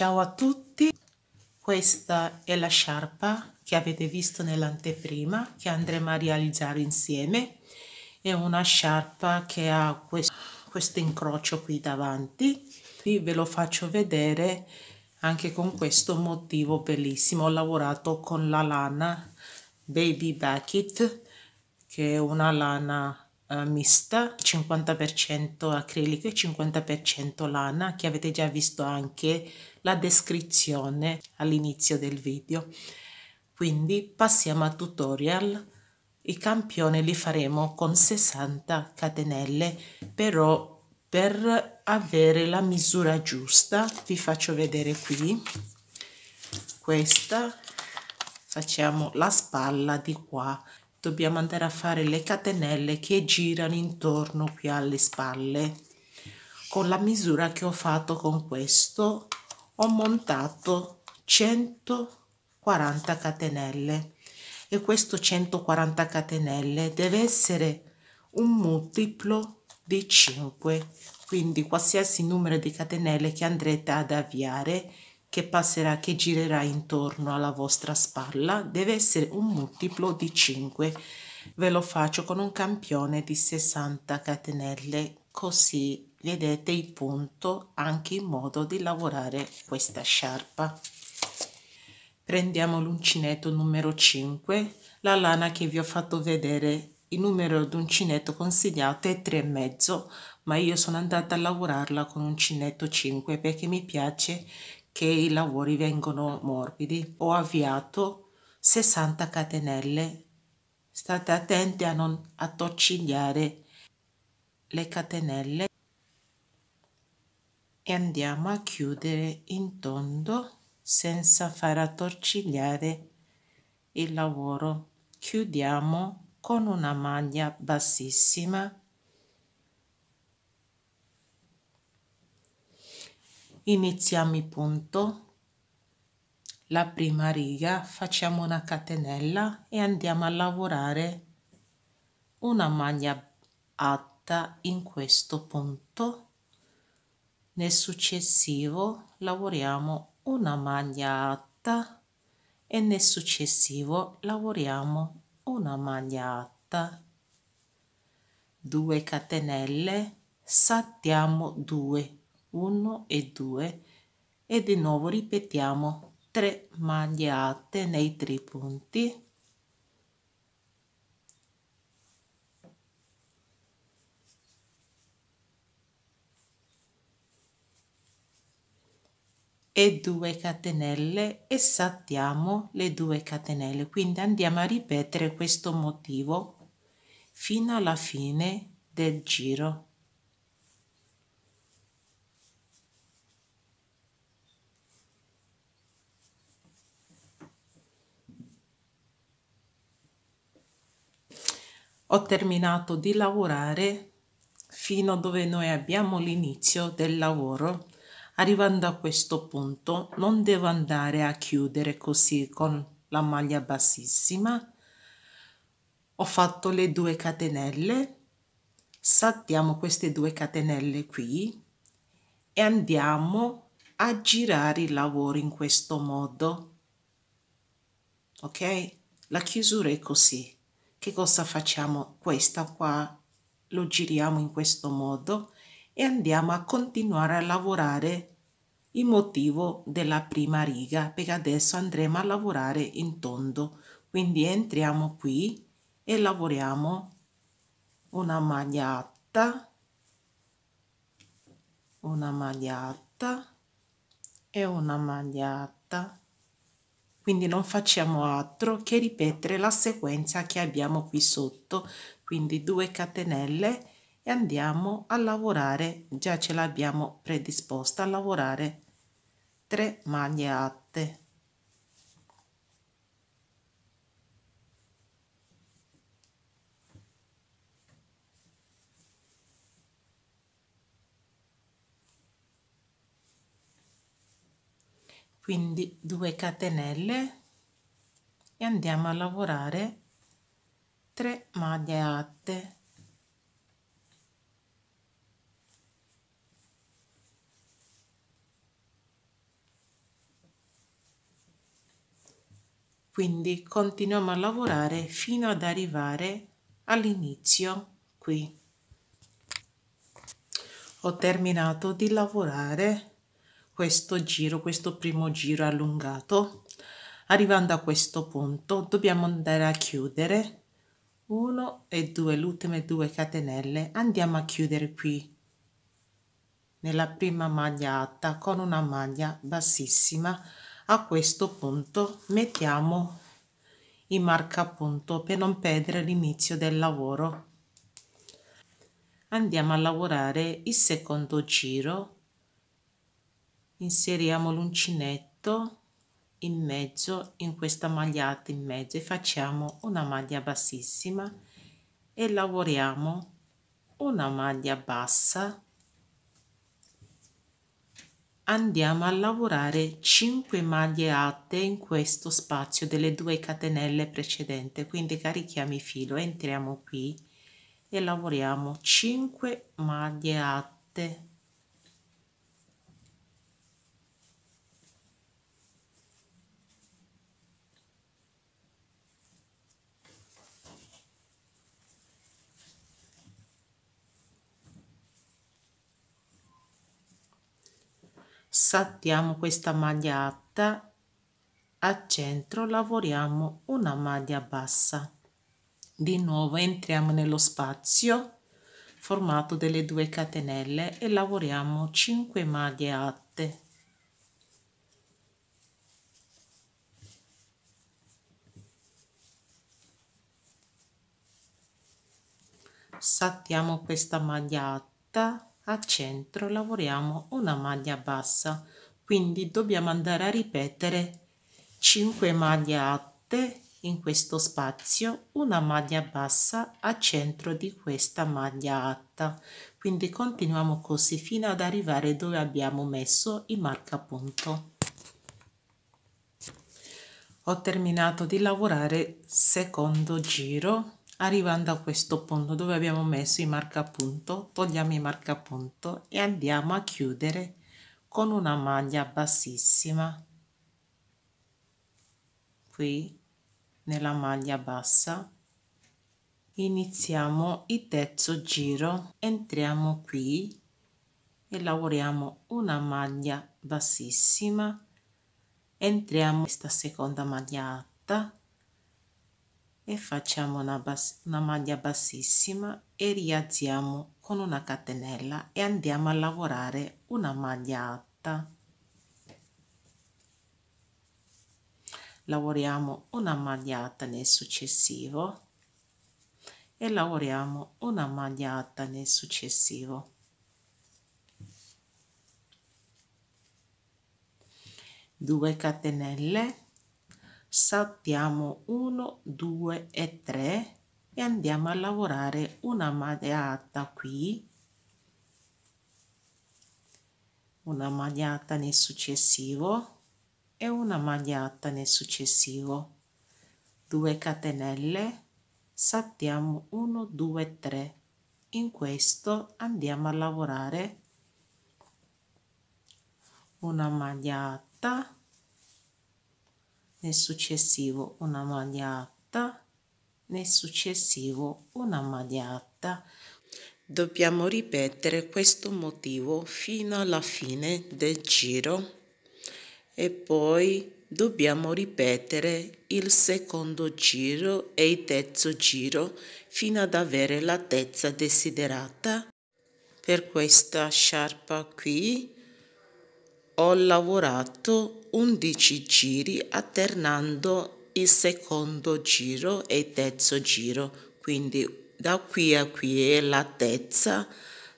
Ciao a tutti, questa è la sciarpa che avete visto nell'anteprima che andremo a realizzare insieme. È una sciarpa che ha questo, questo incrocio qui davanti. Qui ve lo faccio vedere anche con questo motivo bellissimo. Ho lavorato con la lana Baby Bucket che è una lana eh, mista, 50% acrilico e 50% lana che avete già visto anche la descrizione all'inizio del video. Quindi passiamo al tutorial. I campioni li faremo con 60 catenelle, però per avere la misura giusta vi faccio vedere qui questa facciamo la spalla di qua dobbiamo andare a fare le catenelle che girano intorno qui alle spalle con la misura che ho fatto con questo ho montato 140 catenelle e questo 140 catenelle deve essere un multiplo di 5 quindi qualsiasi numero di catenelle che andrete ad avviare che passerà, che girerà intorno alla vostra spalla, deve essere un multiplo di 5. Ve lo faccio con un campione di 60 catenelle, così vedete il punto anche in modo di lavorare questa sciarpa. Prendiamo l'uncinetto numero 5, la lana che vi ho fatto vedere il numero d'uncinetto consigliato è 3,5, ma io sono andata a lavorarla con uncinetto 5 perché mi piace che i lavori vengono morbidi. Ho avviato 60 catenelle. State attenti a non attorcigliare le catenelle e andiamo a chiudere in tondo senza far attorcigliare il lavoro. Chiudiamo con una maglia bassissima iniziamo il punto la prima riga facciamo una catenella e andiamo a lavorare una maglia alta in questo punto nel successivo lavoriamo una maglia alta e nel successivo lavoriamo una maglia alta 2 catenelle saltiamo 2 1 e 2 e di nuovo ripetiamo 3 maglie alte nei tre punti e 2 catenelle e saltiamo le 2 catenelle quindi andiamo a ripetere questo motivo fino alla fine del giro ho terminato di lavorare fino a dove noi abbiamo l'inizio del lavoro. Arrivando a questo punto non devo andare a chiudere così con la maglia bassissima. Ho fatto le due catenelle, saltiamo queste due catenelle qui e andiamo a girare il lavoro in questo modo. Ok? La chiusura è così che cosa facciamo? Questa qua lo giriamo in questo modo e andiamo a continuare a lavorare il motivo della prima riga perché adesso andremo a lavorare in tondo quindi entriamo qui e lavoriamo una maglietta una maglietta e una maglietta quindi non facciamo altro che ripetere la sequenza che abbiamo qui sotto quindi 2 catenelle e andiamo a lavorare già ce l'abbiamo predisposta a lavorare 3 maglie alte quindi 2 catenelle e andiamo a lavorare 3 maglie alte quindi continuiamo a lavorare fino ad arrivare all'inizio qui ho terminato di lavorare questo giro, questo primo giro allungato. Arrivando a questo punto dobbiamo andare a chiudere 1 e 2, le ultime due catenelle, andiamo a chiudere qui nella prima maglia alta con una maglia bassissima. A questo punto mettiamo il marcapunto per non perdere l'inizio del lavoro. Andiamo a lavorare il secondo giro inseriamo l'uncinetto in mezzo in questa magliata in mezzo e facciamo una maglia bassissima e lavoriamo una maglia bassa andiamo a lavorare 5 maglie alte in questo spazio delle due catenelle precedenti quindi carichiamo il filo entriamo qui e lavoriamo 5 maglie alte saltiamo questa maglia alta al centro lavoriamo una maglia bassa di nuovo entriamo nello spazio formato delle due catenelle e lavoriamo 5 maglie alte saltiamo questa maglia alta al centro lavoriamo una maglia bassa quindi dobbiamo andare a ripetere 5 maglie alte in questo spazio una maglia bassa a centro di questa maglia alta quindi continuiamo così fino ad arrivare dove abbiamo messo il marcapunto ho terminato di lavorare secondo giro arrivando a questo punto dove abbiamo messo i marcapunto togliamo i marcapunto e andiamo a chiudere con una maglia bassissima qui nella maglia bassa iniziamo il terzo giro entriamo qui e lavoriamo una maglia bassissima entriamo in questa seconda maglia alta e facciamo una, bas- una maglia bassissima e rialziamo con una catenella e andiamo a lavorare una maglia alta lavoriamo una maglia alta nel successivo e lavoriamo una maglia alta nel successivo due catenelle saltiamo 1 2 e 3 e andiamo a lavorare una magliata qui una magliata nel successivo e una magliata nel successivo 2 catenelle saltiamo 1 2 3 in questo andiamo a lavorare una magliata nel successivo una maglia alta nel successivo una maglia alta dobbiamo ripetere questo motivo fino alla fine del giro e poi dobbiamo ripetere il secondo giro e il terzo giro fino ad avere la tezza desiderata per questa sciarpa qui ho lavorato 11 giri alternando il secondo giro e il terzo giro, quindi da qui a qui è l'altezza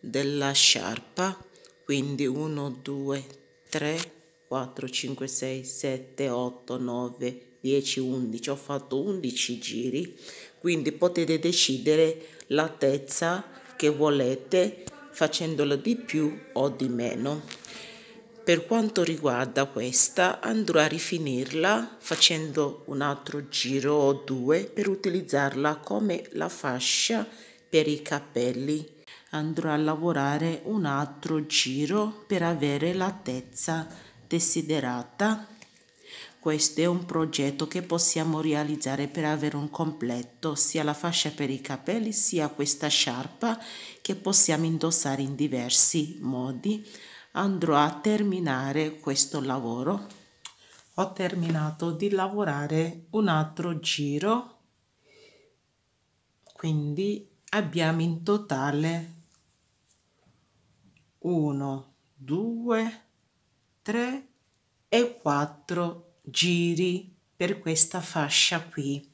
della sciarpa, quindi 1, 2, 3, 4, 5, 6, 7, 8, 9, 10, 11, ho fatto 11 giri, quindi potete decidere l'altezza che volete facendolo di più o di meno per quanto riguarda questa andrò a rifinirla facendo un altro giro o due per utilizzarla come la fascia per i capelli andrò a lavorare un altro giro per avere l'altezza desiderata questo è un progetto che possiamo realizzare per avere un completo sia la fascia per i capelli sia questa sciarpa che possiamo indossare in diversi modi andrò a terminare questo lavoro ho terminato di lavorare un altro giro quindi abbiamo in totale 1 2 3 e 4 giri per questa fascia qui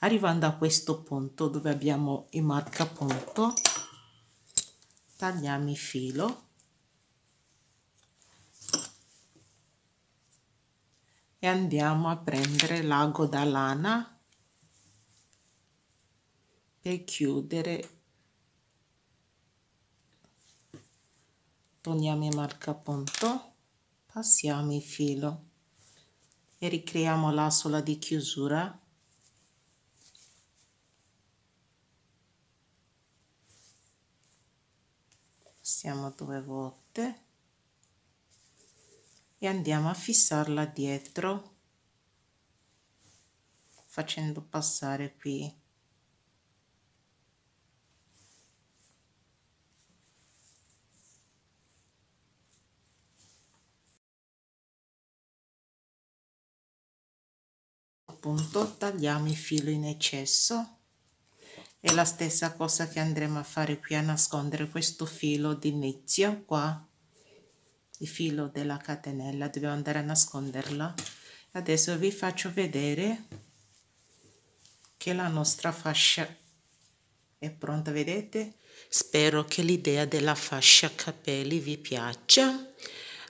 arrivando a questo punto dove abbiamo il marcapunto tagliamo il filo e andiamo a prendere l'ago da lana per chiudere togliamo il marcapunto passiamo il filo e ricreiamo l'asola di chiusura passiamo due volte e andiamo a fissarla dietro facendo passare qui appunto tagliamo il filo in eccesso è la stessa cosa che andremo a fare qui a nascondere questo filo d'inizio qua il filo della catenella dobbiamo andare a nasconderla adesso vi faccio vedere che la nostra fascia è pronta vedete spero che l'idea della fascia capelli vi piaccia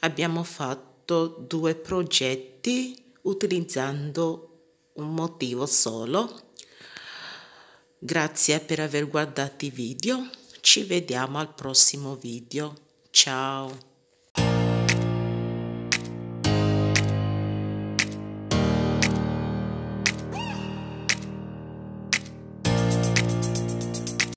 abbiamo fatto due progetti utilizzando un motivo solo grazie per aver guardato i video ci vediamo al prossimo video ciao